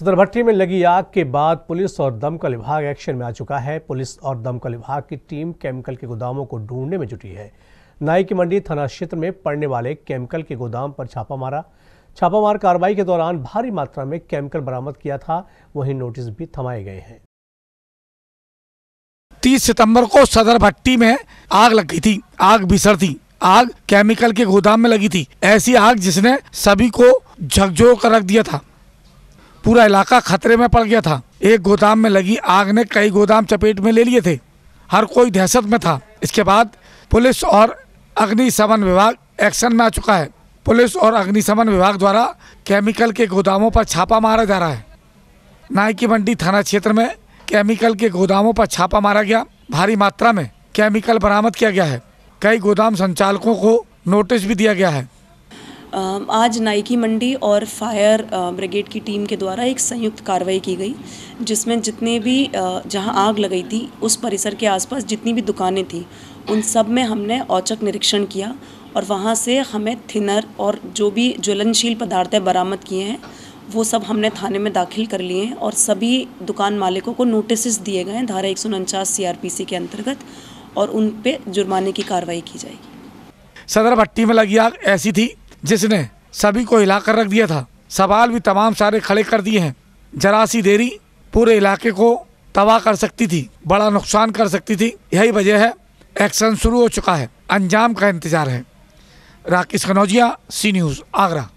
सदर भट्टी में लगी आग के बाद पुलिस और दमकल विभाग एक्शन में आ चुका है पुलिस और दमकल विभाग की टीम केमिकल के गोदामों को ढूंढने में जुटी है नाई की मंडी थाना क्षेत्र में पड़ने वाले केमिकल के गोदाम पर छापा मारा छापामार कार्रवाई के दौरान भारी मात्रा में केमिकल बरामद किया था वहीं नोटिस भी थमाए गए हैं 30 सितंबर को सदर भट्टी में आग लग गई थी आग बिसर थी आग केमिकल के गोदाम में लगी थी ऐसी आग जिसने सभी को झकझोर कर रख दिया था पूरा इलाका खतरे में पड़ गया था एक गोदाम में लगी आग ने कई गोदाम चपेट में ले लिए थे हर कोई दहशत में था इसके बाद पुलिस और अग्निशमन विभाग एक्शन में आ चुका है पुलिस और अग्निशमन विभाग द्वारा केमिकल के गोदामों पर छापा मारा जा रहा है नायकी मंडी थाना क्षेत्र में केमिकल के गोदामों पर छापा मारा गया भारी मात्रा में केमिकल बरामद किया गया है कई गोदाम संचालकों को नोटिस भी दिया गया है आज नाइकी मंडी और फायर ब्रिगेड की टीम के द्वारा एक संयुक्त कार्रवाई की गई जिसमें जितने भी जहां आग लगाई थी उस परिसर के आसपास जितनी भी दुकानें थी उन सब में हमने औचक निरीक्षण किया और वहाँ से हमें थिनर और जो भी ज्वलनशील पदार्थ बरामद किए हैं वो सब हमने थाने में दाखिल कर लिए हैं और सभी दुकान मालिकों को नोटिस दिए गए हैं धारा एक सौ के अंतर्गत और उन पर जुर्माने की कार्रवाई की जाएगी सदर भट्टी में लगी आग ऐसी थी जिसने सभी को हिला कर रख दिया था सवाल भी तमाम सारे खड़े कर दिए हैं जरा सी देरी पूरे इलाके को तबाह कर सकती थी बड़ा नुकसान कर सकती थी यही वजह है एक्शन शुरू हो चुका है अंजाम का इंतजार है राकेश कनौजिया सी न्यूज़ आगरा